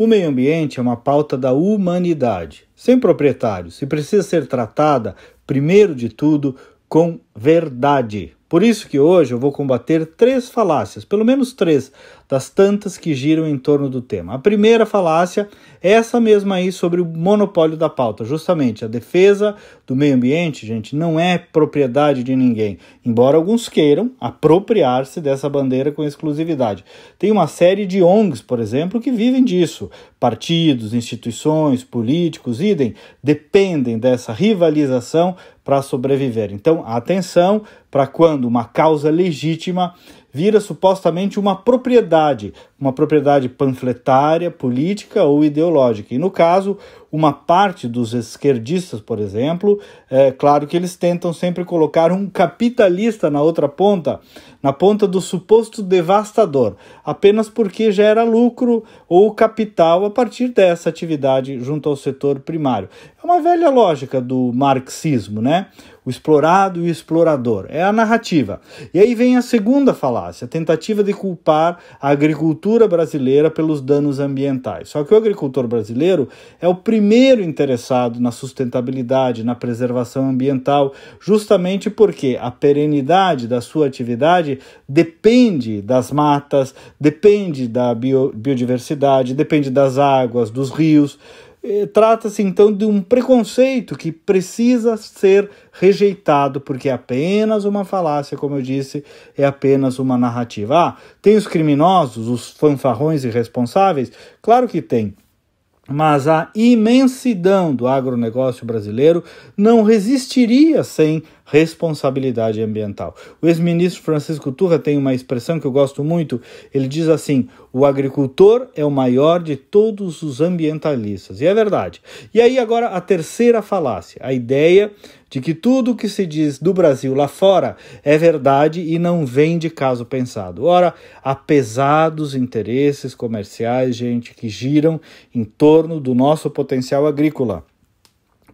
O meio ambiente é uma pauta da humanidade, sem proprietários, e precisa ser tratada, primeiro de tudo, com verdade. Por isso que hoje eu vou combater três falácias, pelo menos três, das tantas que giram em torno do tema. A primeira falácia é essa mesma aí sobre o monopólio da pauta, justamente a defesa do meio ambiente, gente, não é propriedade de ninguém, embora alguns queiram apropriar-se dessa bandeira com exclusividade. Tem uma série de ONGs, por exemplo, que vivem disso. Partidos, instituições, políticos, idem, dependem dessa rivalização para sobreviver. Então, atenção, para quando uma causa legítima vira supostamente uma propriedade, uma propriedade panfletária, política ou ideológica. E no caso, uma parte dos esquerdistas, por exemplo, é claro que eles tentam sempre colocar um capitalista na outra ponta, na ponta do suposto devastador, apenas porque gera lucro ou capital a partir dessa atividade junto ao setor primário. É uma velha lógica do marxismo, né? O explorado e o explorador. É a narrativa. E aí vem a segunda fala falácia, a tentativa de culpar a agricultura brasileira pelos danos ambientais. Só que o agricultor brasileiro é o primeiro interessado na sustentabilidade, na preservação ambiental, justamente porque a perenidade da sua atividade depende das matas, depende da bio biodiversidade, depende das águas, dos rios. É, trata-se então de um preconceito que precisa ser rejeitado, porque é apenas uma falácia, como eu disse, é apenas uma narrativa. Ah, tem os criminosos, os fanfarrões irresponsáveis? Claro que tem. Mas a imensidão do agronegócio brasileiro não resistiria sem responsabilidade ambiental. O ex-ministro Francisco Turra tem uma expressão que eu gosto muito. Ele diz assim: o agricultor é o maior de todos os ambientalistas. E é verdade. E aí, agora, a terceira falácia: a ideia de que tudo o que se diz do Brasil lá fora é verdade e não vem de caso pensado. Ora, apesar dos interesses comerciais, gente, que giram em torno do nosso potencial agrícola,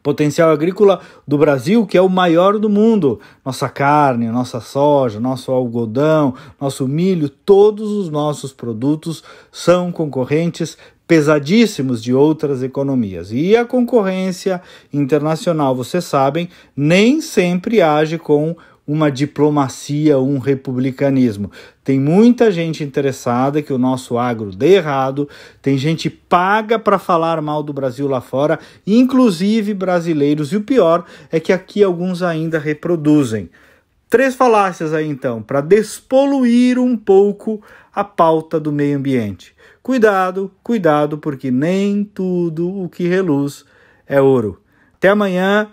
potencial agrícola do Brasil, que é o maior do mundo. Nossa carne, nossa soja, nosso algodão, nosso milho, todos os nossos produtos são concorrentes pesadíssimos de outras economias. E a concorrência internacional, vocês sabem, nem sempre age com uma diplomacia, um republicanismo. Tem muita gente interessada que o nosso agro dê errado, tem gente paga para falar mal do Brasil lá fora, inclusive brasileiros, e o pior é que aqui alguns ainda reproduzem. Três falácias aí então, para despoluir um pouco a pauta do meio ambiente. Cuidado, cuidado, porque nem tudo o que reluz é ouro. Até amanhã.